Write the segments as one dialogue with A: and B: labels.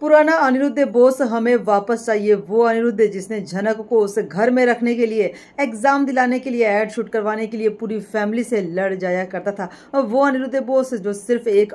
A: पुराना अनिरुद्ध बोस हमें वापस चाहिए वो अनिरुद्ध जिसने झनक को उस घर में रखने के लिए एग्जाम दिलाने के लिए एड शूट करवाने के लिए पूरी फैमिली से लड़ जाया करता था और वो अनिरुद्ध बोस जो सिर्फ एक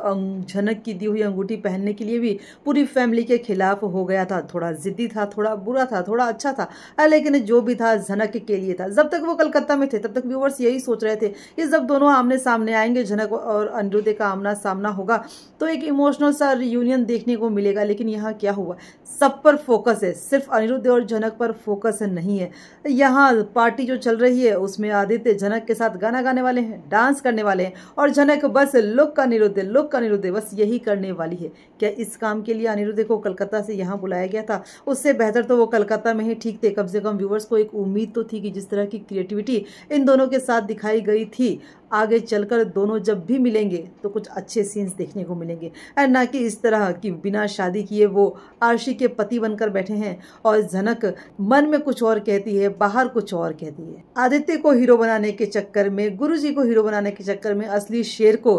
A: झनक की दी हुई अंगूठी पहनने के लिए भी पूरी फैमिली के खिलाफ हो गया था थोड़ा जिद्दी था थोड़ा बुरा था थोड़ा अच्छा था लेकिन जो भी था झनक के लिए था जब तक वो कलकत्ता में थे तब तक व्यूवर्स यही सोच रहे थे कि जब दोनों आमने सामने आएंगे झनक और अनिरुद्ध का आमना सामना होगा तो एक इमोशनल सा रियूनियन देखने को मिलेगा लेकिन यहाँ क्या हुआ सब पर फोकस है सिर्फ अनिरुद्ध और जनक पर फोकस नहीं है यहाँ पार्टी जो चल रही है उसमें आदित्य जनक के साथ गाना गाने वाले हैं डांस करने वाले हैं और जनक बस लुक का अनिरुद्ध लुक का अनिरुद्ध बस यही करने वाली है क्या इस काम के लिए अनिरुद्ध को कलकत्ता से यहाँ बुलाया गया था उससे बेहतर तो वो कलकत्ता में ही ठीक थे कम से कम व्यूवर्स को एक उम्मीद तो थी कि जिस तरह की क्रिएटिविटी इन दोनों के साथ दिखाई गई थी आगे चलकर दोनों जब भी मिलेंगे तो कुछ अच्छे सीन्स देखने को मिलेंगे एंड ना कि इस तरह कि बिना शादी किए वो आरशी के पति बनकर बैठे हैं और झनक मन में कुछ और कहती है बाहर कुछ और कहती है आदित्य को हीरो बनाने के चक्कर में गुरु को हीरो बनाने के चक्कर में असली शेर को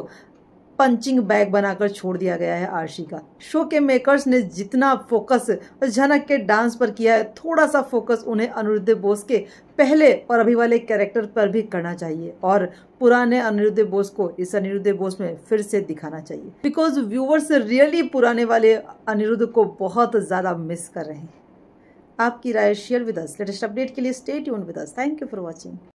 A: पंचिंग बैग बनाकर छोड़ दिया गया है आरशी का शो के मेकर्स ने जितना फोकस झनक के डांस पर किया है थोड़ा सा फोकस उन्हें अनिरुद्ध बोस के पहले और अभी वाले कैरेक्टर पर भी करना चाहिए और पुराने अनिरुद्ध बोस को इस अनिरुद्ध बोस में फिर से दिखाना चाहिए बिकॉज व्यूअर्स रियली पुराने वाले अनिरुद्ध को बहुत ज़्यादा मिस कर रहे हैं आपकी राय share with us latest update के लिए स्टे यून with us thank you for watching